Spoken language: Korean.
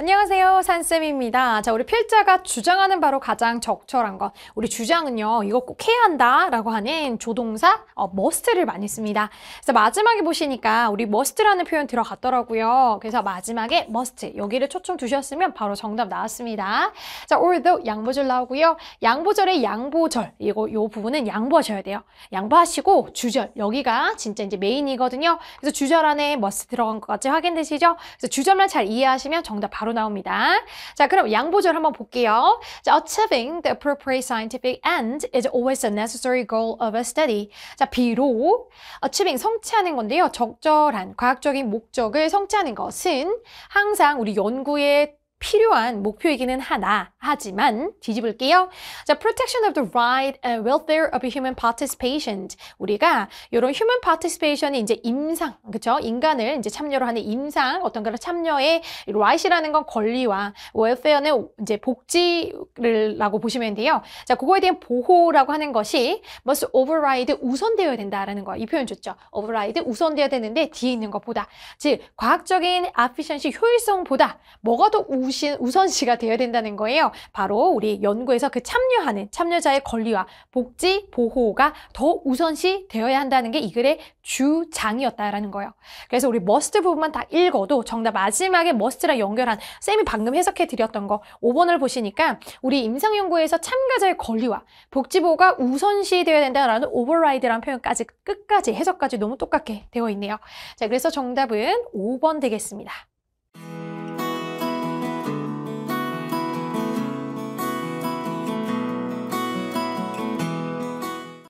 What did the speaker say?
안녕하세요 산쌤입니다 자 우리 필자가 주장하는 바로 가장 적절한 것 우리 주장은요 이거 꼭 해야 한다 라고 하는 조동사 어, must를 많이 씁니다 그래서 마지막에 보시니까 우리 must라는 표현 들어갔더라고요 그래서 마지막에 must 여기를 초청 두셨으면 바로 정답 나왔습니다 자 although 양보절 나오고요 양보절의 양보절 이거 요 부분은 양보하셔야 돼요 양보하시고 주절 여기가 진짜 이제 메인이거든요 그래서 주절 안에 must 들어간 것같지 확인되시죠 그래서 주절만 잘 이해하시면 정답 바로 바로 나옵니다. 자, 그럼 양보절 한번 볼게요. 자, achieving the appropriate scientific end is always a necessary goal of a study. 자, 비록 achieving 성취하는 건데요. 적절한 과학적인 목적을 성취하는 것은 항상 우리 연구의 필요한 목표이기는 하나 하지만 뒤집을게요. 자, protection of the right and welfare of human participation. 우리가 이런 human participation이 이제 임상, 그렇죠? 인간을 이제 참여로 하는 임상 어떤 그런 참여의 right이라는 건 권리와 welfare는 이제 복지를라고 보시면 돼요. 자, 그거에 대한 보호라고 하는 것이 must override 우선되어야 된다라는 거이 표현 좋죠. override 우선되어야 되는데 뒤에 있는 것보다 즉 과학적인 efficiency 효율성보다 뭐가 더 우선 우신, 우선시가 되어야 된다는 거예요. 바로 우리 연구에서 그 참여하는 참여자의 권리와 복지 보호가 더 우선시 되어야 한다는 게 이 글의 주장이었다라는 거예요. 그래서 우리 머스트 부분만 다 읽어도 정답 마지막에 머스트랑 연결한 쌤이 방금 해석해 드렸던 거 5번을 보시니까 우리 임상연구에서 참가자의 권리와 복지보호가 우선시 되어야 된다라는 오버라이드라는 표현까지 끝까지 해석까지 너무 똑같게 되어 있네요. 자, 그래서 정답은 5번 되겠습니다.